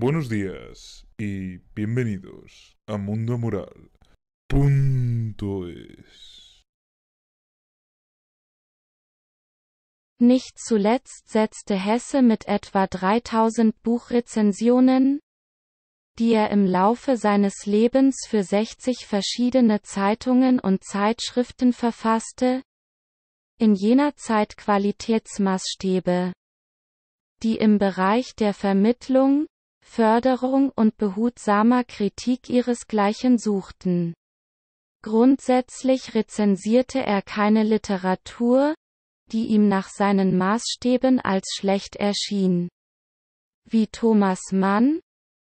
Buenos días y bienvenidos a Mundo Moral. Punto es. Nicht zuletzt setzte Hesse mit etwa 3000 Buchrezensionen, die er im Laufe seines Lebens für 60 verschiedene Zeitungen und Zeitschriften verfasste, in jener Zeit Qualitätsmaßstäbe, die im Bereich der Vermittlung, Förderung und behutsamer Kritik ihresgleichen suchten. Grundsätzlich rezensierte er keine Literatur, die ihm nach seinen Maßstäben als schlecht erschien. Wie Thomas Mann,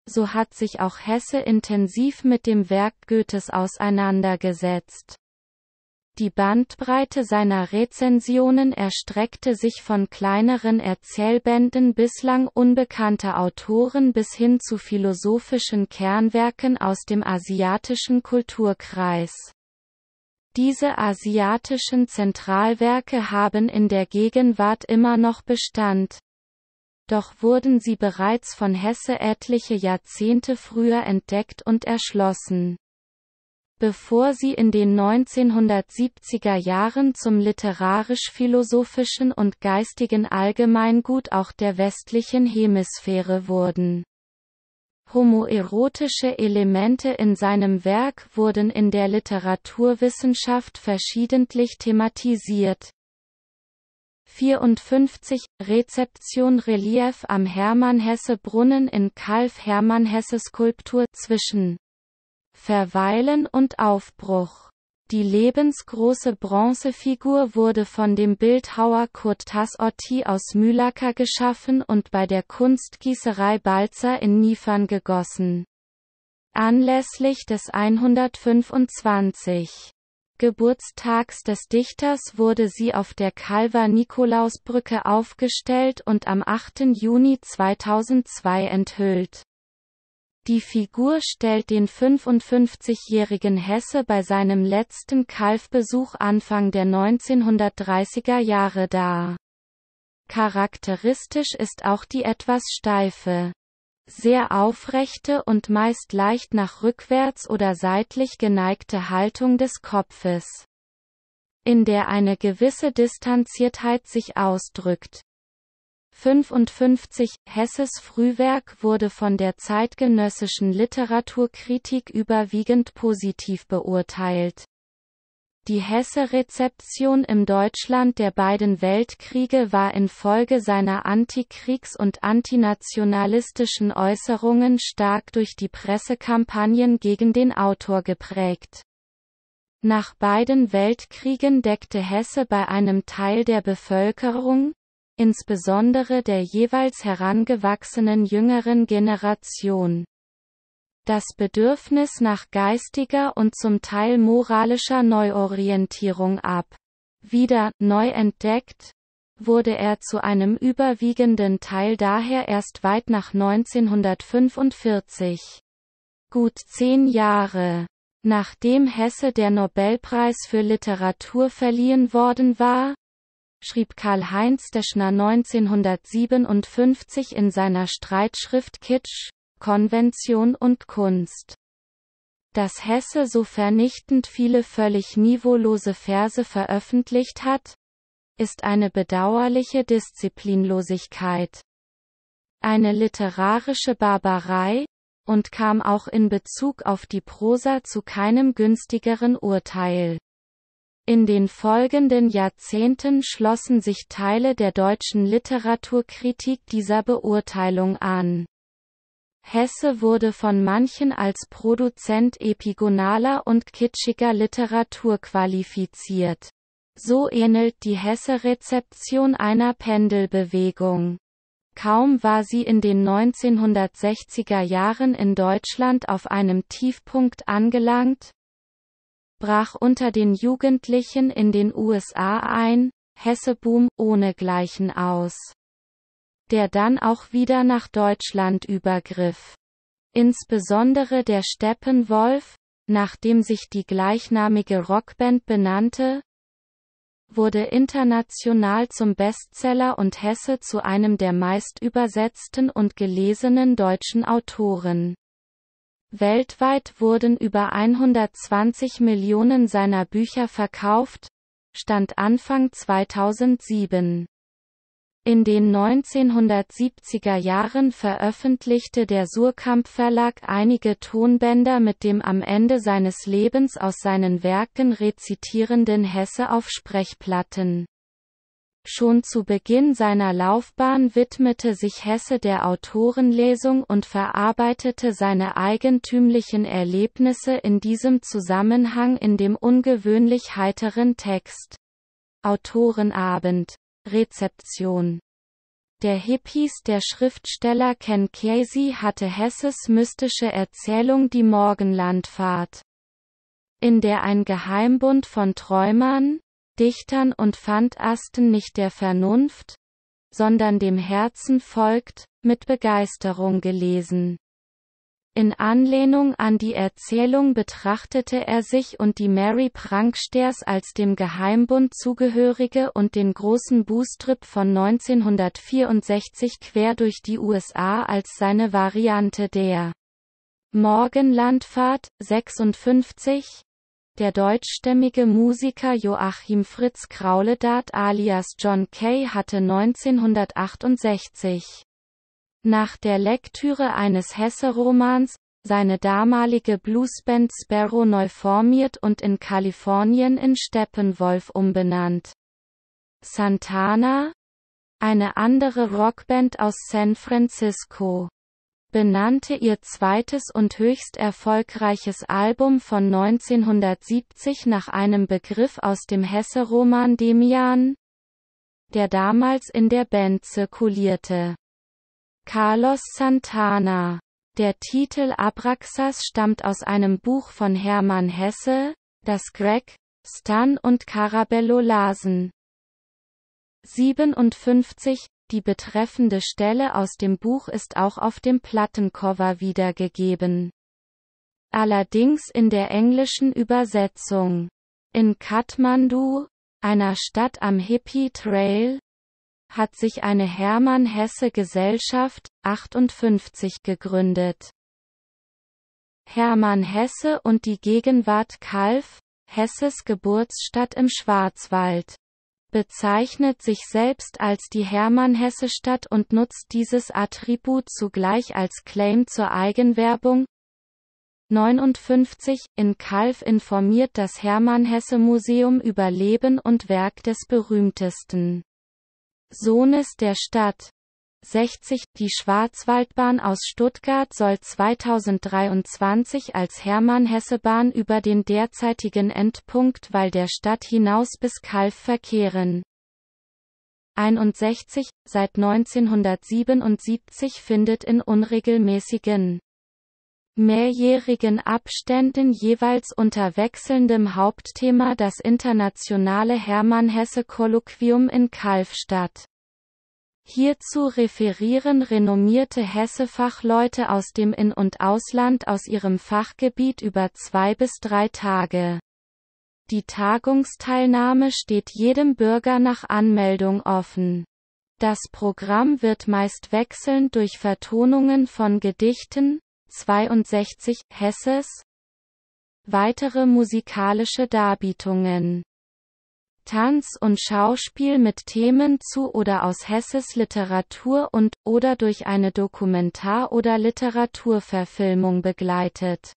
so hat sich auch Hesse intensiv mit dem Werk Goethes auseinandergesetzt. Die Bandbreite seiner Rezensionen erstreckte sich von kleineren Erzählbänden bislang unbekannter Autoren bis hin zu philosophischen Kernwerken aus dem asiatischen Kulturkreis. Diese asiatischen Zentralwerke haben in der Gegenwart immer noch Bestand. Doch wurden sie bereits von Hesse etliche Jahrzehnte früher entdeckt und erschlossen bevor sie in den 1970er Jahren zum literarisch-philosophischen und geistigen Allgemeingut auch der westlichen Hemisphäre wurden. Homoerotische Elemente in seinem Werk wurden in der Literaturwissenschaft verschiedentlich thematisiert. 54 Rezeption Relief am Hermann Hesse Brunnen in Kalf Hermann Hesse Skulptur zwischen Verweilen und Aufbruch. Die lebensgroße Bronzefigur wurde von dem Bildhauer Kurt Tassotti aus Mühlacker geschaffen und bei der Kunstgießerei Balzer in Niefern gegossen. Anlässlich des 125. Geburtstags des Dichters wurde sie auf der Calver Nikolausbrücke aufgestellt und am 8. Juni 2002 enthüllt. Die Figur stellt den 55-jährigen Hesse bei seinem letzten Kalfbesuch Anfang der 1930er Jahre dar. Charakteristisch ist auch die etwas steife, sehr aufrechte und meist leicht nach rückwärts oder seitlich geneigte Haltung des Kopfes, in der eine gewisse Distanziertheit sich ausdrückt. 55, Hesses Frühwerk wurde von der zeitgenössischen Literaturkritik überwiegend positiv beurteilt. Die Hesse-Rezeption im Deutschland der beiden Weltkriege war infolge seiner antikriegs- und antinationalistischen Äußerungen stark durch die Pressekampagnen gegen den Autor geprägt. Nach beiden Weltkriegen deckte Hesse bei einem Teil der Bevölkerung, insbesondere der jeweils herangewachsenen jüngeren Generation. Das Bedürfnis nach geistiger und zum Teil moralischer Neuorientierung ab. Wieder neu entdeckt, wurde er zu einem überwiegenden Teil daher erst weit nach 1945. Gut zehn Jahre nachdem Hesse der Nobelpreis für Literatur verliehen worden war, schrieb Karl-Heinz Deschner 1957 in seiner Streitschrift Kitsch, Konvention und Kunst. Dass Hesse so vernichtend viele völlig niveaulose Verse veröffentlicht hat, ist eine bedauerliche Disziplinlosigkeit. Eine literarische Barbarei, und kam auch in Bezug auf die Prosa zu keinem günstigeren Urteil. In den folgenden Jahrzehnten schlossen sich Teile der deutschen Literaturkritik dieser Beurteilung an. Hesse wurde von manchen als Produzent epigonaler und kitschiger Literatur qualifiziert. So ähnelt die Hesse-Rezeption einer Pendelbewegung. Kaum war sie in den 1960er Jahren in Deutschland auf einem Tiefpunkt angelangt, brach unter den Jugendlichen in den USA ein, Hesseboom ohnegleichen aus, der dann auch wieder nach Deutschland übergriff. Insbesondere der Steppenwolf, nachdem sich die gleichnamige Rockband benannte, wurde international zum Bestseller und Hesse zu einem der meist übersetzten und gelesenen deutschen Autoren. Weltweit wurden über 120 Millionen seiner Bücher verkauft, stand Anfang 2007. In den 1970er Jahren veröffentlichte der Surkamp Verlag einige Tonbänder mit dem am Ende seines Lebens aus seinen Werken rezitierenden Hesse auf Sprechplatten. Schon zu Beginn seiner Laufbahn widmete sich Hesse der Autorenlesung und verarbeitete seine eigentümlichen Erlebnisse in diesem Zusammenhang in dem ungewöhnlich heiteren Text. Autorenabend. Rezeption der Hippies Der Schriftsteller Ken Casey hatte Hesses mystische Erzählung Die Morgenlandfahrt, in der ein Geheimbund von Träumern, Dichtern und Phantasten nicht der Vernunft, sondern dem Herzen folgt, mit Begeisterung gelesen. In Anlehnung an die Erzählung betrachtete er sich und die Mary Pranksters als dem Geheimbund zugehörige und den großen Boostrip von 1964 quer durch die USA als seine Variante der Morgenlandfahrt 56 der deutschstämmige Musiker Joachim Fritz Krauledat alias John Kay hatte 1968 nach der Lektüre eines Hesse-Romans seine damalige Bluesband Sparrow neu formiert und in Kalifornien in Steppenwolf umbenannt. Santana? Eine andere Rockband aus San Francisco benannte ihr zweites und höchst erfolgreiches Album von 1970 nach einem Begriff aus dem Hesse-Roman Demian, der damals in der Band zirkulierte. Carlos Santana. Der Titel Abraxas stammt aus einem Buch von Hermann Hesse, das Greg, Stan und Carabello lasen. 57 die betreffende Stelle aus dem Buch ist auch auf dem Plattencover wiedergegeben. Allerdings in der englischen Übersetzung. In Kathmandu, einer Stadt am Hippie Trail, hat sich eine Hermann Hesse Gesellschaft 58 gegründet. Hermann Hesse und die Gegenwart Kalf, Hesses Geburtsstadt im Schwarzwald bezeichnet sich selbst als die Hermann-Hesse-Stadt und nutzt dieses Attribut zugleich als Claim zur Eigenwerbung. 59. In Kalf informiert das Hermann-Hesse-Museum über Leben und Werk des berühmtesten Sohnes der Stadt. 60 Die Schwarzwaldbahn aus Stuttgart soll 2023 als Hermann-Hesse-Bahn über den derzeitigen Endpunkt weil der Stadt hinaus bis Kalf verkehren. 61 Seit 1977 findet in unregelmäßigen mehrjährigen Abständen jeweils unter wechselndem Hauptthema das internationale Hermann-Hesse-Kolloquium in Kalf statt. Hierzu referieren renommierte Hesse-Fachleute aus dem In- und Ausland aus ihrem Fachgebiet über zwei bis drei Tage. Die Tagungsteilnahme steht jedem Bürger nach Anmeldung offen. Das Programm wird meist wechselnd durch Vertonungen von Gedichten, 62 Hesses, weitere musikalische Darbietungen Tanz und Schauspiel mit Themen zu oder aus Hesses Literatur und, oder durch eine Dokumentar- oder Literaturverfilmung begleitet.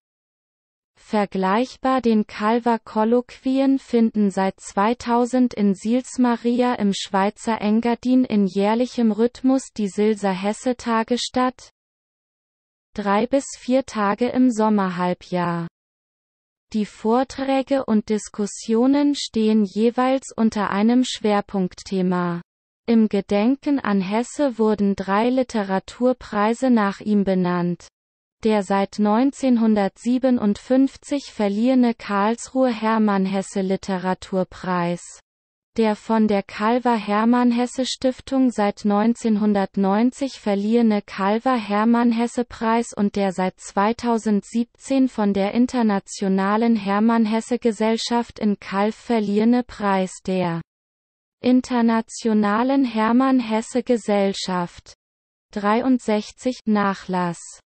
Vergleichbar den Calver Kolloquien finden seit 2000 in Sils Maria im Schweizer Engadin in jährlichem Rhythmus die Silser Hesse-Tage statt. Drei bis vier Tage im Sommerhalbjahr. Die Vorträge und Diskussionen stehen jeweils unter einem Schwerpunktthema. Im Gedenken an Hesse wurden drei Literaturpreise nach ihm benannt. Der seit 1957 verliehene Karlsruhe Hermann Hesse Literaturpreis der von der Calver-Hermann-Hesse-Stiftung seit 1990 verliehene Calver-Hermann-Hesse-Preis und der seit 2017 von der Internationalen Hermann-Hesse-Gesellschaft in Calf verliehene Preis der Internationalen Hermann-Hesse-Gesellschaft 63 Nachlass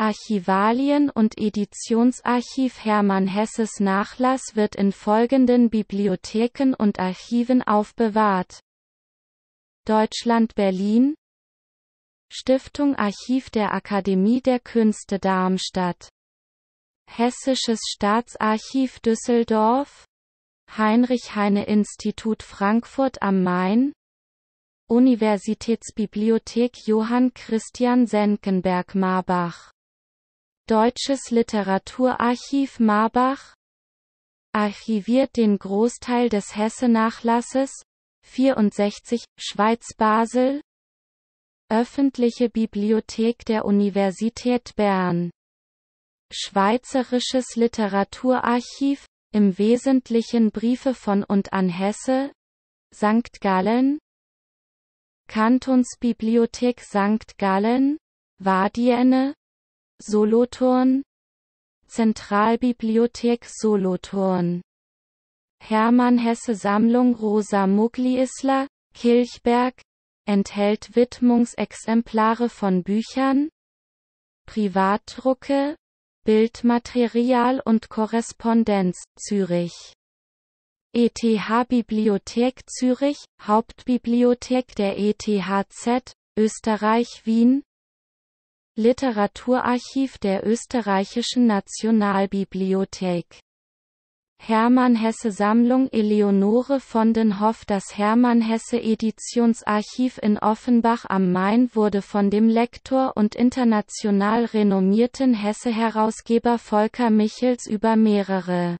Archivalien und Editionsarchiv Hermann Hesses Nachlass wird in folgenden Bibliotheken und Archiven aufbewahrt. Deutschland Berlin Stiftung Archiv der Akademie der Künste Darmstadt Hessisches Staatsarchiv Düsseldorf Heinrich-Heine-Institut Frankfurt am Main Universitätsbibliothek Johann Christian Senckenberg Marbach Deutsches Literaturarchiv Marbach archiviert den Großteil des Hesse-Nachlasses, 64, Schweiz Basel, Öffentliche Bibliothek der Universität Bern. Schweizerisches Literaturarchiv, im Wesentlichen Briefe von und an Hesse, St. Gallen, Kantonsbibliothek St. Gallen, Wadienne, Solothurn Zentralbibliothek Solothurn Hermann Hesse Sammlung Rosa muckli Kilchberg, enthält Widmungsexemplare von Büchern, Privatdrucke, Bildmaterial und Korrespondenz, Zürich. ETH Bibliothek Zürich, Hauptbibliothek der ETHZ, Österreich Wien, Literaturarchiv der Österreichischen Nationalbibliothek Hermann Hesse Sammlung Eleonore von den Hoff Das Hermann Hesse Editionsarchiv in Offenbach am Main wurde von dem Lektor und international renommierten Hesse-Herausgeber Volker Michels über mehrere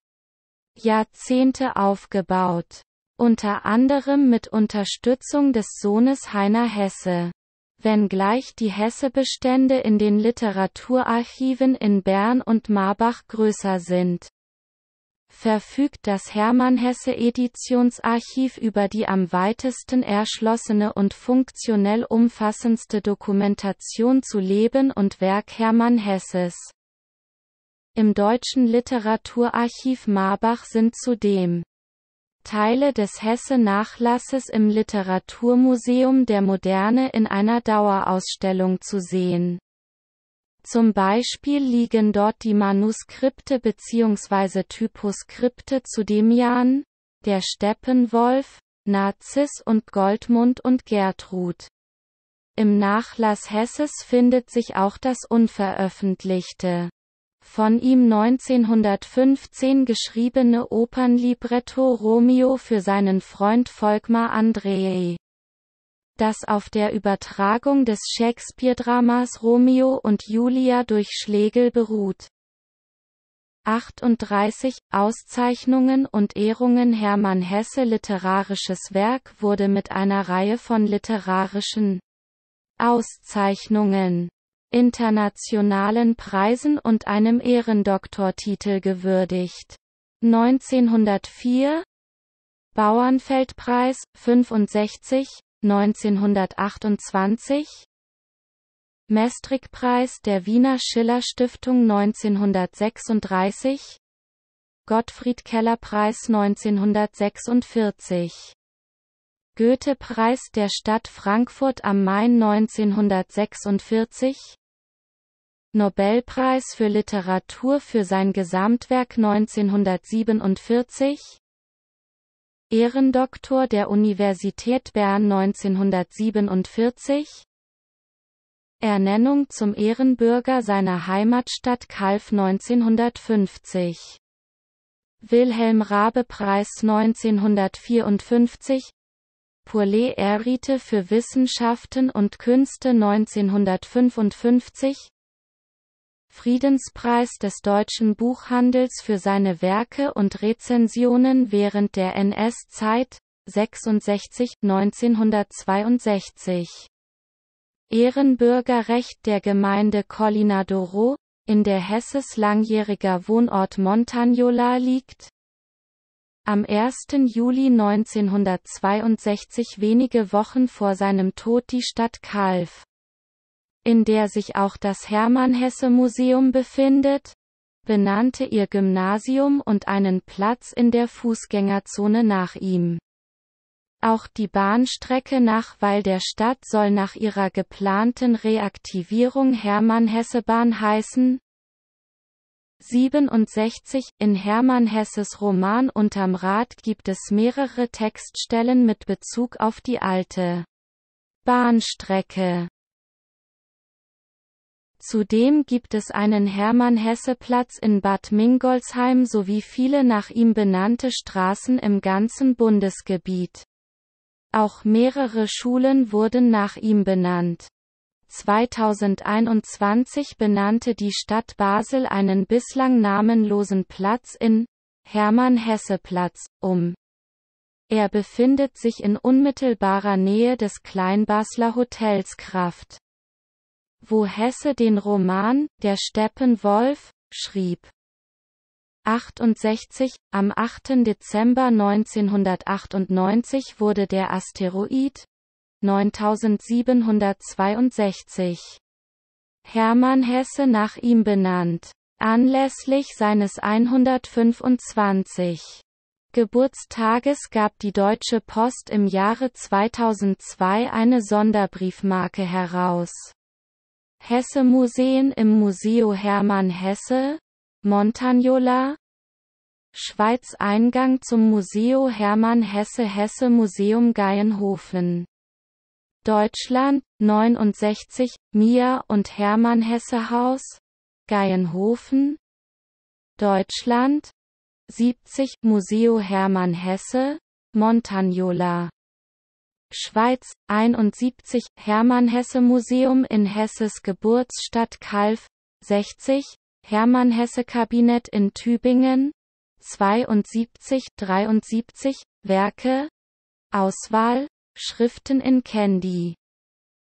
Jahrzehnte aufgebaut. Unter anderem mit Unterstützung des Sohnes Heiner Hesse wenngleich die Hessebestände in den Literaturarchiven in Bern und Marbach größer sind. Verfügt das Hermann Hesse Editionsarchiv über die am weitesten erschlossene und funktionell umfassendste Dokumentation zu Leben und Werk Hermann Hesses. Im Deutschen Literaturarchiv Marbach sind zudem Teile des Hesse-Nachlasses im Literaturmuseum der Moderne in einer Dauerausstellung zu sehen. Zum Beispiel liegen dort die Manuskripte bzw. Typoskripte zu Demian, der Steppenwolf, Narziss und Goldmund und Gertrud. Im Nachlass Hesses findet sich auch das unveröffentlichte von ihm 1915 geschriebene Opernlibretto Romeo für seinen Freund Volkmar Andrei. Das auf der Übertragung des Shakespeare-Dramas Romeo und Julia durch Schlegel beruht. 38 Auszeichnungen und Ehrungen Hermann Hesse Literarisches Werk wurde mit einer Reihe von literarischen Auszeichnungen internationalen Preisen und einem Ehrendoktortitel gewürdigt. 1904 Bauernfeldpreis 65 1928 Mestrickpreis der Wiener Schiller Stiftung 1936 Gottfried Keller Preis 1946 Goethe Preis der Stadt Frankfurt am Main 1946 Nobelpreis für Literatur für sein Gesamtwerk 1947 Ehrendoktor der Universität Bern 1947 Ernennung zum Ehrenbürger seiner Heimatstadt Kalf 1950 Wilhelm Rabe Preis 1954 Purley Errite für Wissenschaften und Künste 1955 Friedenspreis des deutschen Buchhandels für seine Werke und Rezensionen während der NS-Zeit 66 1962 Ehrenbürgerrecht der Gemeinde Collinadoro, in der Hesses langjähriger Wohnort Montagnola liegt. Am 1. Juli 1962 wenige Wochen vor seinem Tod die Stadt Calw in der sich auch das Hermann-Hesse-Museum befindet, benannte ihr Gymnasium und einen Platz in der Fußgängerzone nach ihm. Auch die Bahnstrecke nach Weil der Stadt soll nach ihrer geplanten Reaktivierung Hermann-Hesse-Bahn heißen. 67 In Hermann Hesses Roman Unterm Rad gibt es mehrere Textstellen mit Bezug auf die alte Bahnstrecke. Zudem gibt es einen Hermann-Hesse-Platz in Bad Mingolsheim sowie viele nach ihm benannte Straßen im ganzen Bundesgebiet. Auch mehrere Schulen wurden nach ihm benannt. 2021 benannte die Stadt Basel einen bislang namenlosen Platz in Hermann-Hesse-Platz um. Er befindet sich in unmittelbarer Nähe des Kleinbasler Hotels Kraft wo Hesse den Roman Der Steppenwolf schrieb. 68. Am 8. Dezember 1998 wurde der Asteroid 9762 Hermann Hesse nach ihm benannt. Anlässlich seines 125. Geburtstages gab die Deutsche Post im Jahre 2002 eine Sonderbriefmarke heraus. Hesse-Museen im Museo Hermann Hesse, Montagnola, Schweiz Eingang zum Museo Hermann Hesse Hesse Museum Geienhofen Deutschland 69 Mia und Hermann Hesse Haus Geienhofen Deutschland 70 Museo Hermann Hesse Montagnola Schweiz, 71, Hermann Hesse Museum in Hesses Geburtsstadt Kalf, 60, Hermann Hesse Kabinett in Tübingen, 72, 73, Werke, Auswahl, Schriften in Candy.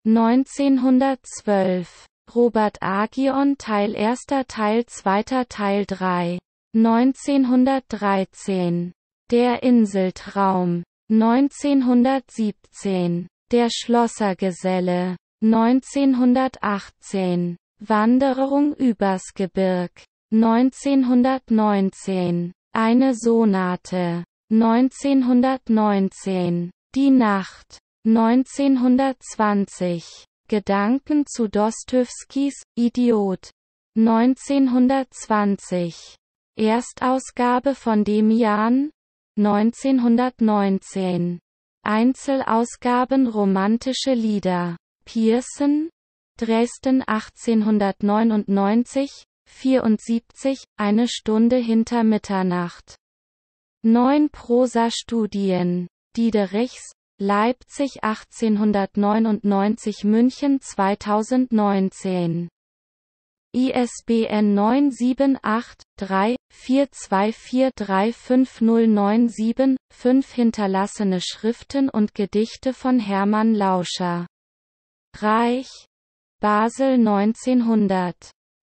1912. Robert Agion Teil 1. Teil 2. Teil 3. 1913. Der Inseltraum. 1917, der Schlossergeselle, 1918, Wanderung übers Gebirg, 1919, eine Sonate, 1919, die Nacht, 1920, Gedanken zu Dostoevskis, Idiot, 1920, Erstausgabe von Demian, 1919. Einzelausgaben Romantische Lieder. Pearson. Dresden 1899, 74, eine Stunde hinter Mitternacht. Neun Prosa-Studien. Diederichs, Leipzig 1899 München 2019 ISBN 978-3-42435097-5 Hinterlassene Schriften und Gedichte von Hermann Lauscher. Reich. Basel 1900.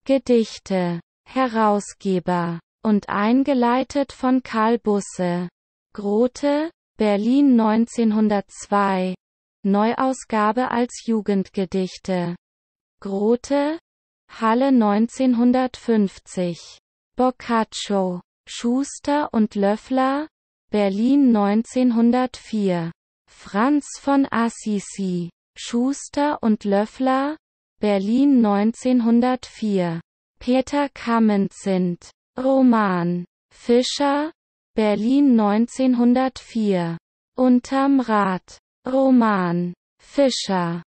Gedichte. Herausgeber. Und eingeleitet von Karl Busse. Grote, Berlin 1902. Neuausgabe als Jugendgedichte. Grote, Halle 1950. Boccaccio. Schuster und Löffler. Berlin 1904. Franz von Assisi. Schuster und Löffler. Berlin 1904. Peter Kammenzind. Roman. Fischer. Berlin 1904. Unterm Rad. Roman. Fischer.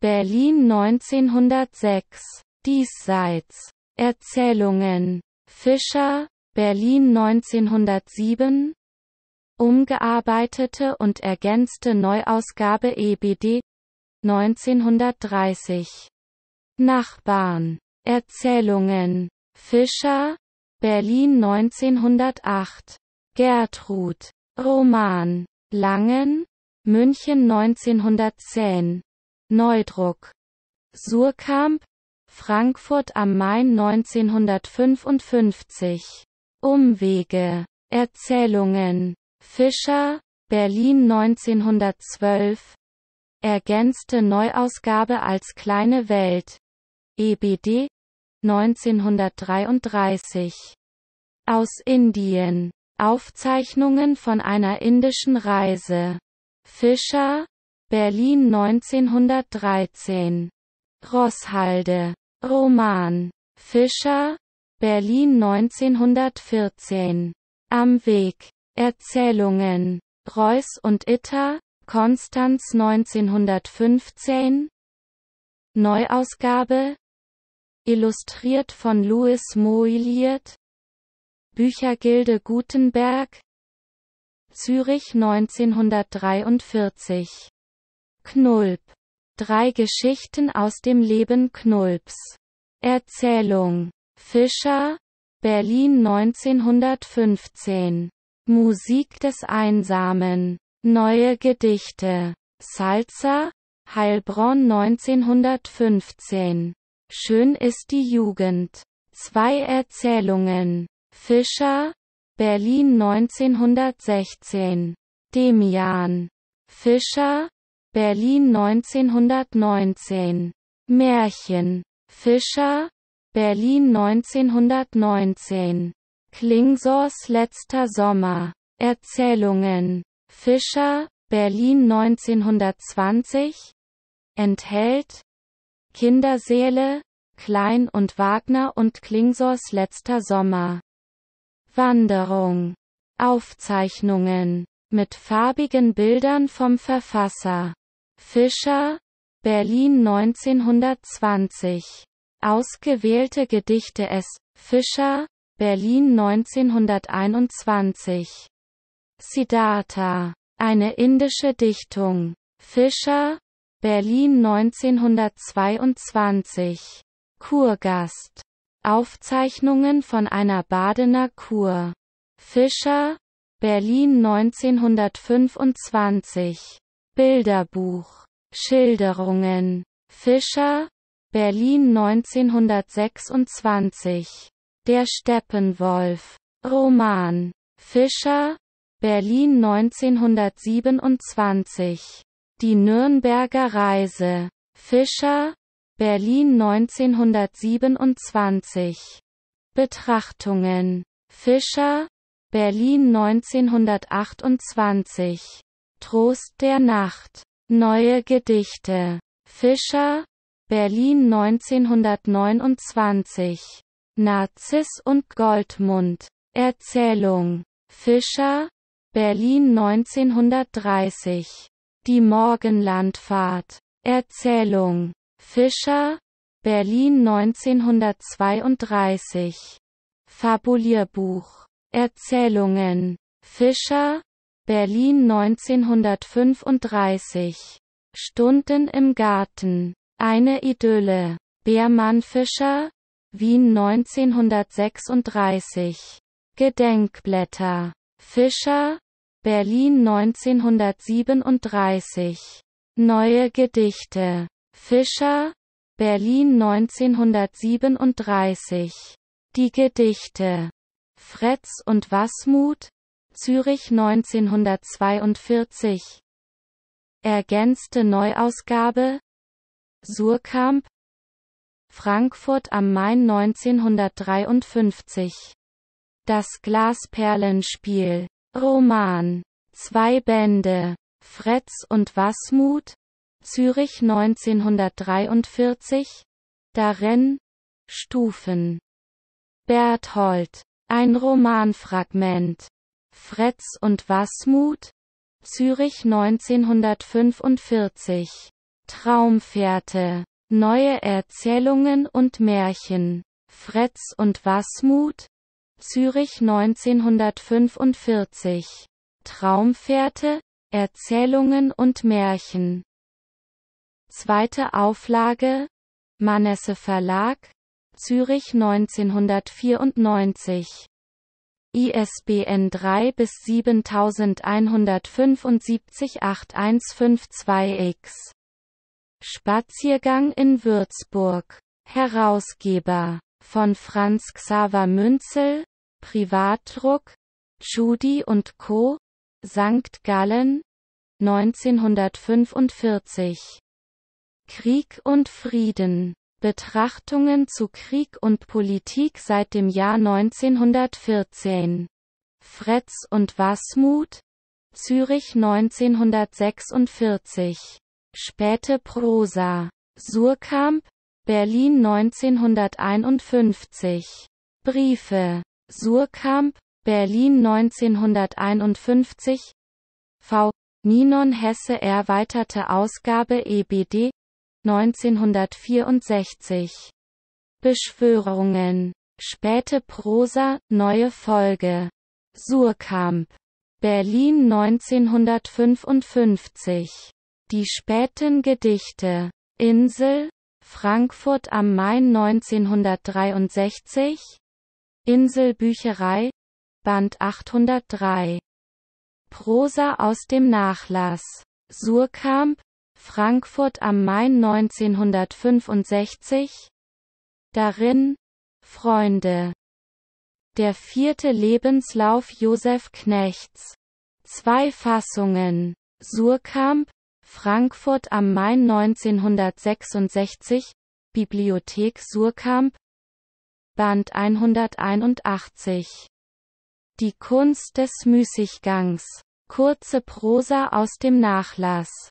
Berlin 1906. Diesseits Erzählungen Fischer, Berlin 1907 Umgearbeitete und ergänzte Neuausgabe EBD 1930 Nachbarn Erzählungen Fischer, Berlin 1908 Gertrud Roman Langen, München 1910 Neudruck Surkamp, Frankfurt am Main 1955. Umwege. Erzählungen. Fischer, Berlin 1912. Ergänzte Neuausgabe als kleine Welt. EBD 1933. Aus Indien. Aufzeichnungen von einer indischen Reise. Fischer, Berlin 1913. Rosshalde. Roman. Fischer, Berlin 1914. Am Weg. Erzählungen. Reuss und Itter, Konstanz 1915. Neuausgabe. Illustriert von Louis Moiliert. Büchergilde Gutenberg. Zürich 1943. Knulp. Drei Geschichten aus dem Leben Knulps. Erzählung. Fischer, Berlin 1915. Musik des Einsamen. Neue Gedichte. Salzer, Heilbronn 1915. Schön ist die Jugend. Zwei Erzählungen. Fischer, Berlin 1916. Demian. Fischer, Berlin 1919. Märchen. Fischer. Berlin 1919. Klingsors letzter Sommer. Erzählungen. Fischer. Berlin 1920. Enthält. Kinderseele. Klein und Wagner und Klingsors letzter Sommer. Wanderung. Aufzeichnungen. Mit farbigen Bildern vom Verfasser. Fischer, Berlin 1920. Ausgewählte Gedichte S. Fischer, Berlin 1921. Siddhartha. Eine indische Dichtung. Fischer, Berlin 1922. Kurgast. Aufzeichnungen von einer Badener Kur. Fischer, Berlin 1925. Bilderbuch. Schilderungen. Fischer, Berlin 1926. Der Steppenwolf. Roman. Fischer, Berlin 1927. Die Nürnberger Reise. Fischer, Berlin 1927. Betrachtungen. Fischer, Berlin 1928. Trost der Nacht. Neue Gedichte. Fischer, Berlin 1929. Narziss und Goldmund. Erzählung. Fischer, Berlin 1930. Die Morgenlandfahrt. Erzählung. Fischer, Berlin 1932. Fabulierbuch. Erzählungen. Fischer, Berlin 1935. Stunden im Garten. Eine Idylle. Beermann Fischer. Wien 1936. Gedenkblätter. Fischer. Berlin 1937. Neue Gedichte. Fischer. Berlin 1937. Die Gedichte. Fretz und Wasmut, Zürich 1942. Ergänzte Neuausgabe Surkamp Frankfurt am Main 1953. Das Glasperlenspiel. Roman. Zwei Bände. Fretz und Wasmut. Zürich 1943. Darin. Stufen. Berthold. Ein Romanfragment. Fretz und Wasmut? Zürich 1945. Traumfährte. Neue Erzählungen und Märchen. Fretz und Wasmut? Zürich 1945. Traumfährte? Erzählungen und Märchen. Zweite Auflage, Manesse Verlag, Zürich 1994. ISBN 3 bis 7175 8152X. Spaziergang in Würzburg. Herausgeber. Von Franz Xaver Münzel. Privatdruck. Judy und Co. St. Gallen. 1945. Krieg und Frieden. Betrachtungen zu Krieg und Politik seit dem Jahr 1914. Fretz und Wasmut. Zürich 1946. Späte Prosa. Surkamp, Berlin 1951. Briefe. Surkamp, Berlin 1951. V. Ninon Hesse erweiterte Ausgabe EBD 1964. Beschwörungen. Späte Prosa, neue Folge. Surkamp. Berlin 1955. Die späten Gedichte. Insel, Frankfurt am Main 1963. Inselbücherei, Band 803. Prosa aus dem Nachlass. Surkamp, Frankfurt am Main 1965. Darin Freunde. Der vierte Lebenslauf Josef Knechts. Zwei Fassungen. Surkamp, Frankfurt am Main 1966, Bibliothek Surkamp, Band 181. Die Kunst des Müßiggangs. Kurze Prosa aus dem Nachlass.